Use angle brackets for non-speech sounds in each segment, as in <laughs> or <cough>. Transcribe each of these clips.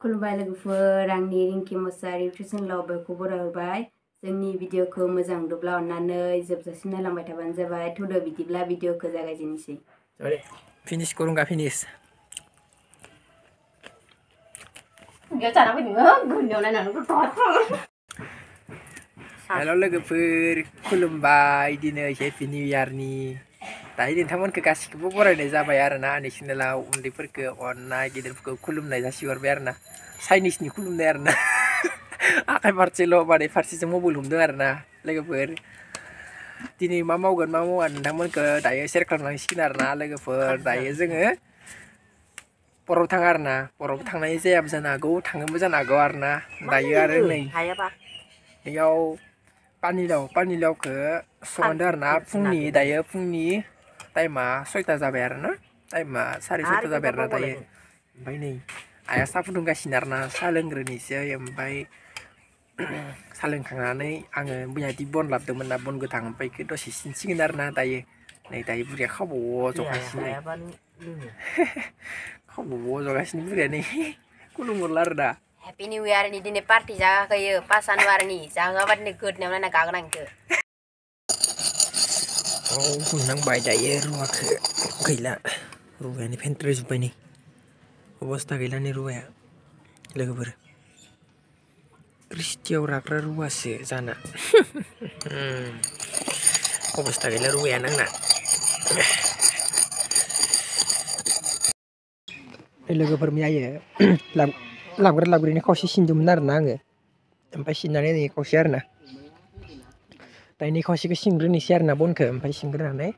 Kulubala gufur ang niring kimosari tusin lobe kubura ubai, zengni video ko mazang dubla onana izabzasina lamba taban zabai, tudo biti bla video ko zaga jenisi. Sorry, finish kurung kurunga finish. Halo lagi per kulumbai di New Year yarni. दायो नोंथांमोनखौ गासिखौबो बरायनाय जाबाय आरोना आंनि चेनेलाव उन्दैफोरखौ अननाय गिदिरफोरखौ खुलुमनाय जासिहरबाय आरोना चाइनिसनि खुलुमनाय आरोना आखाइ फारसेल' माने फारसेजों मबाइल हमदों आरोना लोगोफोर दिनै मा मावगोन मा मावा नोंथांमोनखौ दायो सेयार खालामलांसिगोन आरोना लोगोफोर दायो जोङो बरफ थाङा आरोना बरफ थांनाय जायाबो जानो हागौ थाङोबो जानो हागौ आरोना दायो आरो नै बेयाव पानिलाव पानिलावखौ संदों आरोना फुंनि दायो फुंनि taima soita zaber na taima sari soita zaber na taye e? bai nei aya safu dunga sinar na saleng greni se yam bai <clears throat> saleng kang na nei ange bunya di bon lap de mena bon gutang bai ke do si sin sin dar na taye nei taye buria kabu wo zo ka sin nei kabu <laughs> wo zo ka <laughs> Happy New Year ini di party jaga kayak pasan warni jaga warni good nih mana kagak Kau kunang bayar ya ruang ke kila ruang ini pentris bukan ini. Kau bos tak kila ni ruang ya. Lagu ber. Kristi orang kira ruang sih sana. Kau bos tak kila ruang nang nak. Lagu ber mi aye. Lagu ber lagu ini kau sih sindum nar nang ya. Sampai sih nari ini kau share nak tai ni khosi ke singri ni siar na bon ke ampai singri na nai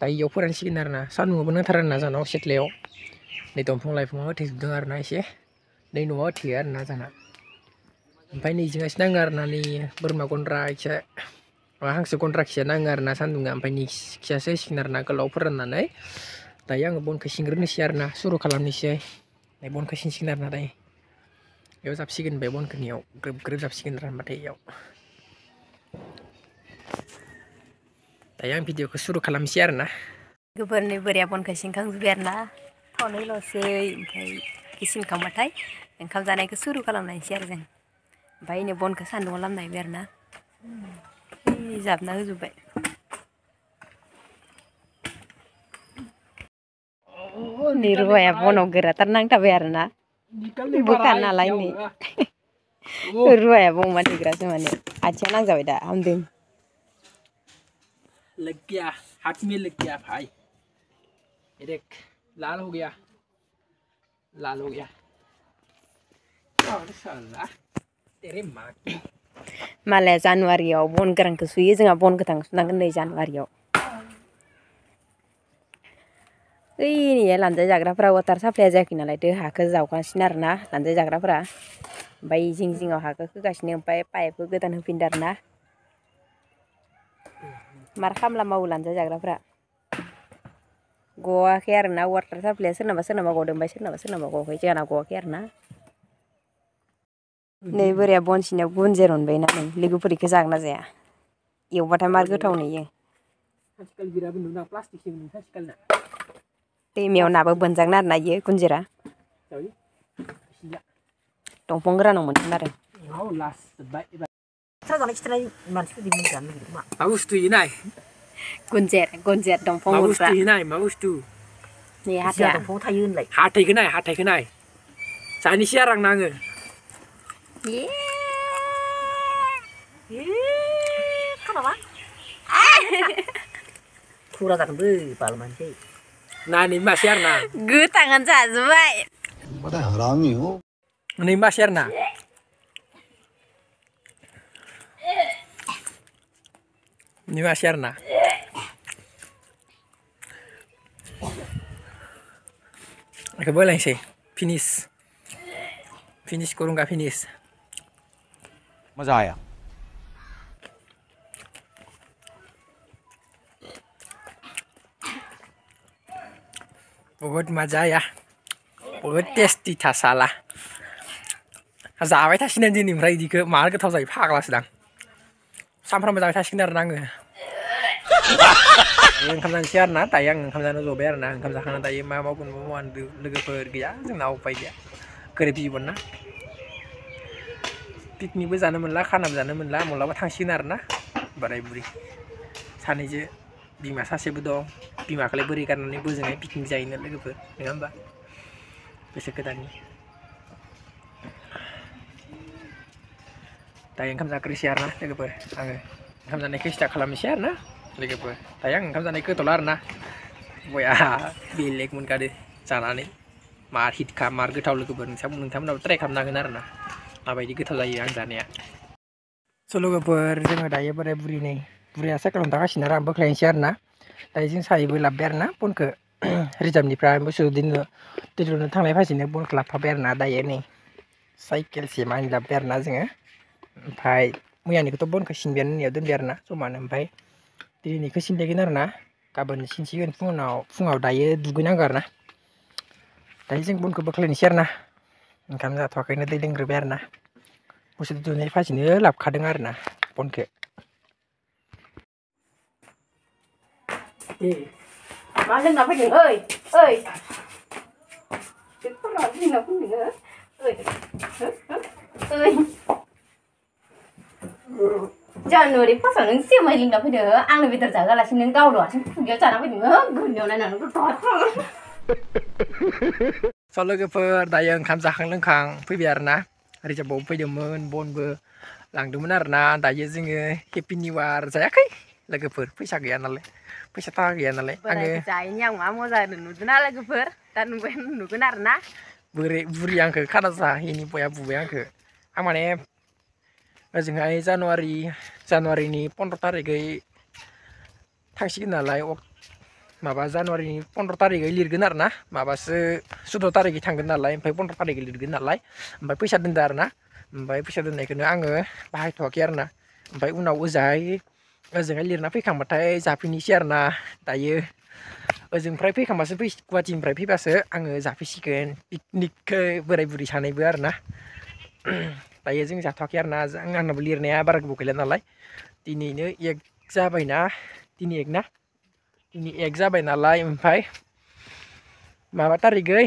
tai yo puran si kinar na san ngo bona taran jana o set leo nei tom phong life ngo thi dengar na ise nei no o thiar na jana ampai ni jinga sina ngar na ni berma kontra ise wahang se kontra ise na ngar na san dunga ampai ni kisa se sinar na ke lo puran na nai tai yang bon ke singri ni siar na suru kalam ni ise nei bon ke sin sinar na nai Yo sapsi kin bebon kin yo, grip grip sapsi kin ran mate yo tayang video ke suruh kalam siar nah gubar ni beri apun ke singkang zubiar nah tahun ini lo sewe yang kam zanai ke suruh kalam nah siar bayi ni bon kesan dong lam nah biar nah ini zab nah zubai ini oh, rupanya pun ogera tenang tak biar nah bukan nala ini rupanya pun mati gerasi mana aja nang zawida hamdim लग गया हाथ में लग गया भाई ये देख लाल हो गया लाल हो गया तेरे माँ की माले जानवरी आओ बोन करंग के सुई जग बोन के ini ya lantai jagra pra wotar sa pleja hak lai de hakka zau lantai jagra pra bayi jing jing o hakka kuka shinai mpae pae pae kuka tanu मार खामला मावलानो जाजाग्राफ्रा गवाखै आरो ना वाटार साप्लाइया सोरनाबा सोरनाबा गदों ओमफ्राय सोरनाबा सोरनाबा गवाखै जोंहाना गवाखै आरो ना नै बोराया बनसिनाव गुन्जेर अनबाय ना नों लोगोफोर इखो जागोन ना जाया एवबाथाय मार गोथाव नुयो दैमायाव नाबो बोनजागोन आरो ना इयो गुन्जेरा दंफां गोरानाव मोनगोन आरो जानाय खिथानाय मानसिफोरजों मोजां नागिरो मा मा बुस्थु इनाय गुन्जेर गुन्जेर दंफां मा बुस्थु इनाय मा बुस्थु नै हाथाया दंफां थायो होनलाय हाथायखौ नाय हाथायखौ नाय जानोसै आरो आं नाङो ए ए खालामा फुरा जागोनबो बाल मानसि नानि मासे आरो ना गोथाङानो जाजोबबाय होराङि नै मासे आरो ना Ini Mas Yarna. Aku boleh sih. Finish. Finish kurung gak finish. Masa ya? Bukut maja ya. Bukut testi tak salah. Zawai tak sinan jenim rai jika maal ke pak lah sedang. Sampai rambut zawai tak sinan renang yang kamu nanti siaran nanti yang kamu nanti so bayar mau andu lega pergi ya sih nau pay dia kerepi pun bisa nemen lah karena bisa nemen lah mulai matang sinar nah barai buri sana aja di sih bodoh di masa karena ini bisa nih bikin jahin lega per dengan mbak tayang kamu nanti siaran lega per angge kita kalau misiaran lagi apa tayang kamu sana ikut na, nah ya bilik mun kade sana ni. mar hit kamar gitu lagu bareng kamu nunggu kamu dapat trek hamna nangin nah apa nah, ini kita lagi yang sana ya so lagu ber jangan daya pada buri ni. buri asa kalau tak kasih narang bukan share nah dari sini saya boleh laber nah pun ke रिजार्भनिफ्राय मोसौदिनो दोननो थांनाय फासिनो बलखौ लाफाबायना दायो नै साइकेलसे मानि लाबोबाय आरोना जोङो ओमफ्राय मैयानिखौथ' बनखौ सिनबायानो नैयाव दोनबाय berna जमानो ओमफ्राय Diri ni kusin degi nar na kaban sin siyon fung na fung au daye dugu na gar na. Dahi sing pun kubak lin siyar na. Ngam na toa kaina dili ngri ber na. Musi tu tunai fasi ni lap kah dengar na pun ke. Masih nak pergi, oi, oi. Kita nak pergi nak pergi, januari pasal neng sih mau hilang apa deh ang lebih terjaga lah sih neng kau doa sih dia cara apa deh gundel nana neng tuh Follow ke per dayang kamsa kang hari coba upi bon be lang dulu sih happy new saya kai lagi per pi sak ya nale pi sak tak ya nale angge cainya buri buri yang ke kanasa ini punya buri yang ke amane ओजोंहाय जानुवारि जानुवारिनि पन्द्र' तारिखै थांसिगोन नालाय माबा जानुवारिनि पन्द्र' तारिखै लिरगोन आरो ना माबासो सुद्द' तारिखै थांगोन नालाय ओमफ्राय पन्द्र' तारिखै लिरगोन नालाय ओमफ्राय फैसा दोनदो आरो ना ओमफ्राय फैसा दोननायखौनो आङो बाहायथ'वाखै आरो ना ओमफ्राय उनाव ओजाहाय ओजोंहाय लिरना फैखांबाथाय जाफैनोसै आरो ना दायो ओजोंनिफ्राय फैखांबासो फै गुवाहाटिनिफ्राय फैबासो आङो जाफैसिगोन पिकनिकखौ बोराय बुरै सानैबो आरो ना दायो जों जाथ'वाखै आरो ना आं आंनाबो लिरनाया बारा गोबाव गैला नालाय दिनैनो एक जाबायना दिनै एक ना दिनै एक जाबाय नालाय ओमफ्राय माबा तारिखै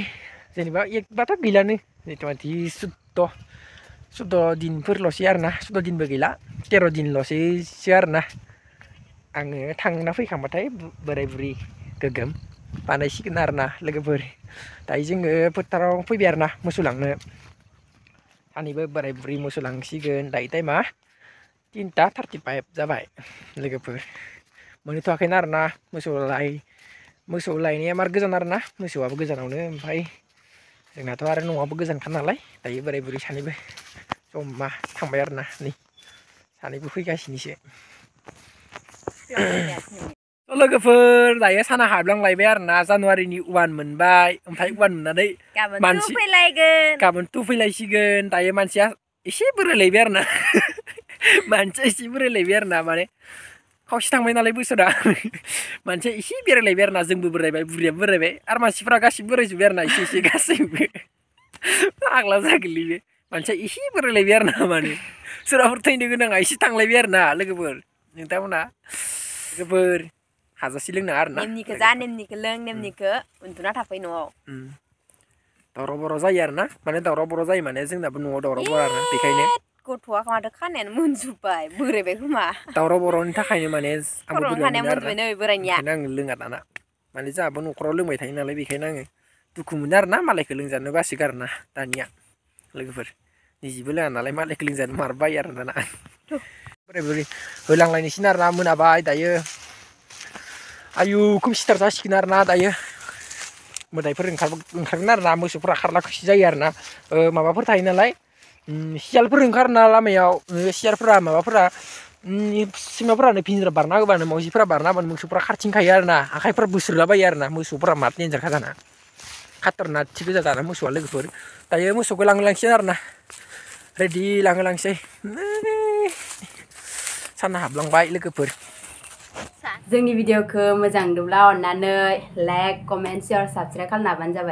जेनेबा एकबाथ' गैलानो जिथुमाथि सुद्द' सुद्द' दिनफोरल'सै आरो ना सुद्द' दिनबो गैला तेर' दिनल'सैसो आरो ना आङो थांना फैखांबाथाय बोराय बुरि गोगोम बानायसिगोन आरो ना लोगोफोर दायो जोङो फोथाराव फैबाय आरो ना मोसौ लांनो आंनिबो बोराय बुरै मोसौ लांसिगोन दायो टाइमा तिनथा थार्टि फाइभ जाबाय लोगोफोर मोनहैथ'वाखैना आरोना मोसौ लाय मोसौ लायनाया मार गोजान आरोना मोसौआबो गोजानावनो ओमफ्राय जोंनाथ' आरो न'आबो गोजानखा नालाय दायो बोराय बुरै सानैबो जमा थांबाय आरोना नै सानैबो फैगासिनोसो Logofer, daya sana hablang layar, nah Januari ini uan menbay, empat uan menadi. Kapan tuh filai gen? Kapan tuh filai sih manusia, isi bule layar na. Manusia isi bule layar na, mana? Kau sih tangan layar busa dah. Manusia isi bule layar na, zeng bule layar, bule layar, bule layar. Arman sih fraga sih bule layar na, isi isi kasih bule. Agla zak liye. Manusia isi bule layar na, mana? Sudah bertanya dengan ngaji tang layar na, logofer. Yang tahu na, logofer haza siling na arna. Nemni leng nemni ke untuna ta fai noo. Tau roza yar na, mana tau roza yar mana zing na bunuwo tau robo arna ti kai ne. Ko tua kama ta kane na mun supai bure be kuma. Tau robo roni ta kai ne mana z amu bure kane mun tuwe ne be bure nya. Nang leng at ana, mana zang abu nukro leng be Lagi ber, ni zibu leng ana lai malai ke leng zan mar ayuuu kum sitar tashi kinar naa tayaa mudai pur nkhar nkhar e, mm, nkhar naa e, mm, musu pura khar laku shizai yar naa ee mababur tahi nalai sijal pur nkhar naa lamayaw sijar pura mababur naa sijma pura nabindra barnaa kubanaa mauzi pura barnaa man musu pura khar jingka yar naa akay pura busur laba yar naa musu pura matnyen jar khatanaa khatar จึงนี้วิดีโอคือมาจังดูเล่านั่นเลยและคอมเมนต์เชียร์สับสไครต์ขนาดบันจะไป